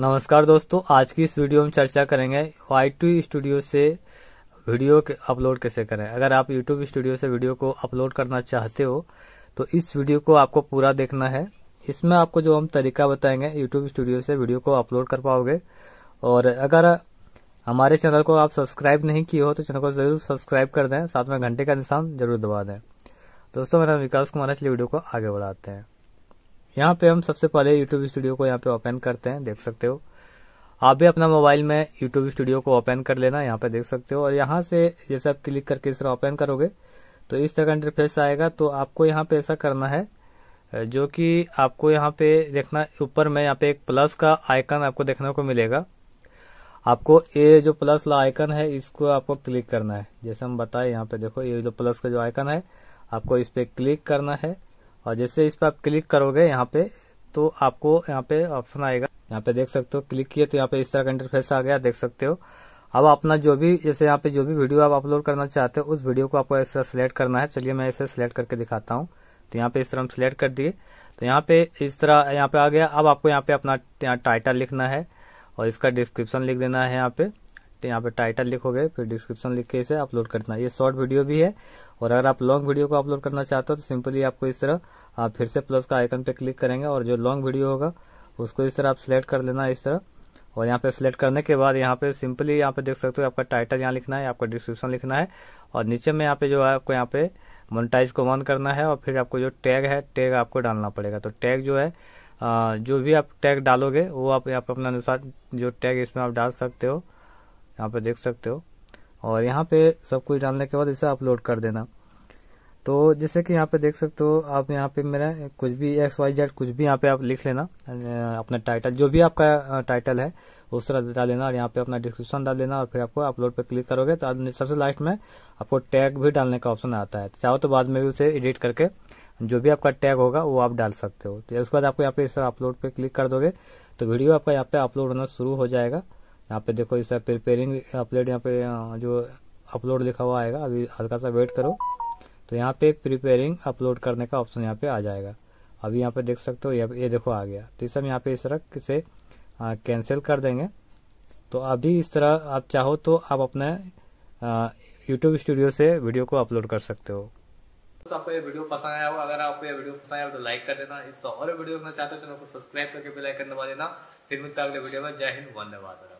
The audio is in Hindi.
नमस्कार दोस्तों आज की इस वीडियो में चर्चा करेंगे वाई स्टूडियो से वीडियो अपलोड कैसे करें अगर आप यूट्यूब स्टूडियो से वीडियो को अपलोड करना चाहते हो तो इस वीडियो को आपको पूरा देखना है इसमें आपको जो हम तरीका बताएंगे यूट्यूब स्टूडियो से वीडियो को अपलोड कर पाओगे और अगर हमारे चैनल को आप सब्सक्राइब नहीं किए हो तो चैनल को जरूर सब्सक्राइब कर दें साथ में घंटे का निशान जरूर दबा दें दोस्तों मेरा विकास कुमार इसलिए वीडियो को आगे बढ़ाते हैं यहाँ पे हम सबसे पहले यूट्यूब स्टूडियो को यहाँ पे ओपन करते हैं देख सकते हो आप भी अपना मोबाइल में यूट्यूब स्टूडियो को ओपन कर लेना यहाँ पे देख सकते हो और यहाँ से जैसे आप क्लिक करके इस तरह ओपन करोगे तो इस तरह का इंटरफेस आएगा तो आपको यहाँ पे ऐसा करना है जो कि आपको यहाँ पे देखना ऊपर में यहाँ पे एक प्लस का आइकन आपको देखने को मिलेगा आपको ये जो प्लस वाला आइकन है इसको आपको क्लिक करना है जैसे हम बताए यहाँ पे देखो ये जो प्लस का जो आइकन है आपको इस पे क्लिक करना है और जैसे इस पर आप क्लिक करोगे यहाँ पे तो आपको यहाँ पे ऑप्शन आएगा यहाँ पे देख सकते हो क्लिक किए तो यहाँ पे इस तरह का इंटरफेस आ गया देख सकते हो अब अपना जो भी जैसे यहाँ पे जो भी वीडियो आप अपलोड करना चाहते हो उस वीडियो को आपको इस तरह सिलेक्ट करना है चलिए मैं इसे सिलेक्ट करके दिखाता हूँ तो यहाँ पे इस तरह हम सिलेक्ट कर दिए तो यहाँ पे इस तरह यहाँ पे आ गया अब आपको यहाँ पे अपना टाइटल लिखना है और इसका डिस्क्रिप्शन लिख देना है यहाँ पे तो यहाँ पे टाइटल लिखोगे फिर डिस्क्रिप्शन लिख के इसे अपलोड करना ये शॉर्ट वीडियो भी है और अगर आप लॉन्ग वीडियो को अपलोड करना चाहते हो तो सिंपली आपको इस तरह आप फिर से प्लस का आइकन पे क्लिक करेंगे और जो लॉन्ग वीडियो होगा उसको इस तरह आप सिलेक्ट कर लेना इस तरह और यहाँ पे सिलेक्ट करने के बाद यहाँ पे सिंपली यहाँ पे देख सकते हो आपका टाइटल यहाँ लिखना है आपका डिस्क्रिप्शन लिखना है और नीचे में यहाँ पे जो है आपको यहाँ पे मोनिटाइज को ऑन करना है और फिर आपको जो टैग है टैग आपको डालना पड़ेगा तो टैग जो है जो भी आप टैग डालोगे वो आप यहाँ पे अपने अनुसार जो टैग इसमें आप डाल सकते हो यहाँ पे देख सकते हो और यहाँ पे सब कुछ डालने के बाद इसे अपलोड कर देना तो जैसे कि यहाँ पे देख सकते हो आप यहाँ पे मेरा कुछ भी एक्स वाई जेड कुछ भी यहाँ पे आप लिख लेना अपना टाइटल जो भी आपका टाइटल है उस तरह डाल लेना और यहाँ पे अपना डिस्क्रिप्शन डाल लेना और फिर आपको अपलोड पर क्लिक करोगे तो सबसे लास्ट में आपको टैग भी डालने का ऑप्शन आता है तो चाहो तो बाद में भी उसे एडिट करके जो भी आपका टैग होगा वो आप डाल सकते हो तो उसके बाद आपको यहाँ पे इस अपलोड पे क्लिक कर दोगे तो वीडियो आपका यहाँ पे अपलोड होना शुरू हो जाएगा यहाँ पे देखो इसका प्रिपेयरिंग अपलोड यहाँ पे जो अपलोड लिखा हुआ आएगा अभी हल्का सा वेट करो तो यहाँ पे प्रिपेयरिंग अपलोड करने का ऑप्शन यहाँ पे आ जाएगा अभी यहाँ पे देख सकते हो ये देखो आ गया तो इस हम यहाँ पे इस तरह से कैंसिल कर देंगे तो अभी इस तरह आप चाहो तो आप अपने यूट्यूब स्टूडियो से वीडियो को अपलोड कर सकते हो तो आपको ये वीडियो पसंद आया हो अगर आपको ये वीडियो पसंद आया तो लाइक कर देना इस तो और वीडियो में चाहते हो तो चैनल को सब्सक्राइब करके बेल आइकन दबा देना फिर मिलता है अगले वीडियो में जय हिंद वंदे मातरम